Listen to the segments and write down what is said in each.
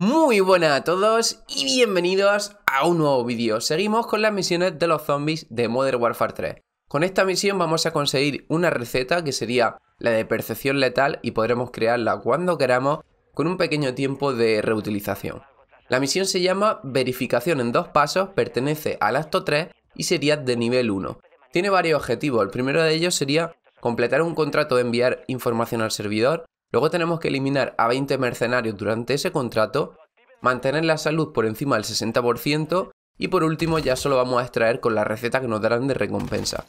Muy buenas a todos y bienvenidos a un nuevo vídeo. Seguimos con las misiones de los zombies de Modern Warfare 3. Con esta misión vamos a conseguir una receta que sería la de percepción letal y podremos crearla cuando queramos con un pequeño tiempo de reutilización. La misión se llama Verificación en dos pasos, pertenece al acto 3 y sería de nivel 1. Tiene varios objetivos, el primero de ellos sería completar un contrato de enviar información al servidor, Luego tenemos que eliminar a 20 mercenarios durante ese contrato, mantener la salud por encima del 60% y por último ya solo vamos a extraer con la receta que nos darán de recompensa.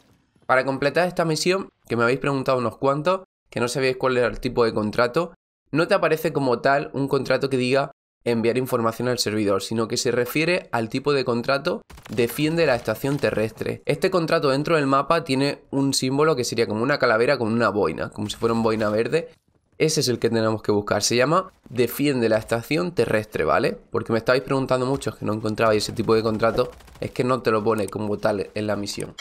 Para completar esta misión, que me habéis preguntado unos cuantos, que no sabéis cuál era el tipo de contrato, no te aparece como tal un contrato que diga enviar información al servidor, sino que se refiere al tipo de contrato defiende la estación terrestre. Este contrato dentro del mapa tiene un símbolo que sería como una calavera con una boina, como si fuera un boina verde, ese es el que tenemos que buscar. Se llama Defiende la estación terrestre, ¿vale? Porque me estabais preguntando muchos que no encontrabais ese tipo de contrato. Es que no te lo pone como tal en la misión.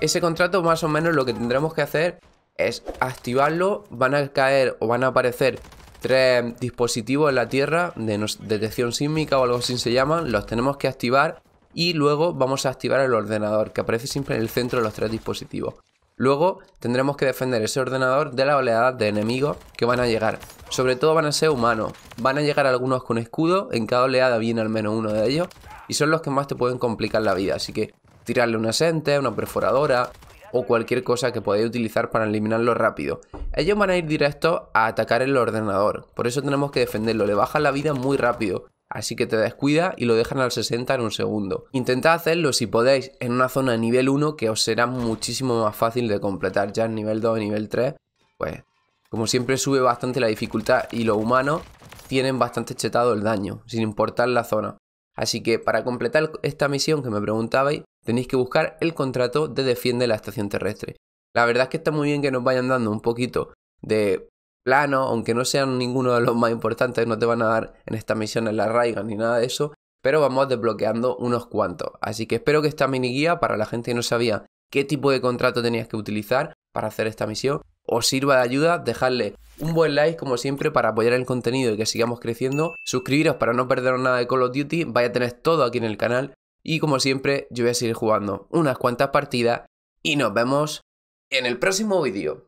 Ese contrato más o menos lo que tendremos que hacer es activarlo. Van a caer o van a aparecer tres dispositivos en la Tierra de detección sísmica o algo así se llaman. Los tenemos que activar y luego vamos a activar el ordenador que aparece siempre en el centro de los tres dispositivos. Luego tendremos que defender ese ordenador de la oleada de enemigos que van a llegar. Sobre todo van a ser humanos. Van a llegar algunos con escudo, en cada oleada viene al menos uno de ellos. Y son los que más te pueden complicar la vida, así que tirarle una asente, una perforadora o cualquier cosa que podáis utilizar para eliminarlo rápido. Ellos van a ir directo a atacar el ordenador, por eso tenemos que defenderlo, le bajan la vida muy rápido así que te descuida y lo dejan al 60 en un segundo. Intentad hacerlo si podéis en una zona de nivel 1 que os será muchísimo más fácil de completar ya en nivel 2 o nivel 3. Pues como siempre sube bastante la dificultad y los humanos tienen bastante chetado el daño, sin importar la zona. Así que para completar esta misión que me preguntabais, tenéis que buscar el contrato de defiende la estación terrestre. La verdad es que está muy bien que nos vayan dando un poquito de aunque no sean ninguno de los más importantes, no te van a dar en misión misiones la raiga ni nada de eso, pero vamos desbloqueando unos cuantos. Así que espero que esta mini guía, para la gente que no sabía qué tipo de contrato tenías que utilizar para hacer esta misión, os sirva de ayuda, dejarle un buen like como siempre para apoyar el contenido y que sigamos creciendo, suscribiros para no perderos nada de Call of Duty, vaya a tener todo aquí en el canal y como siempre yo voy a seguir jugando unas cuantas partidas y nos vemos en el próximo vídeo.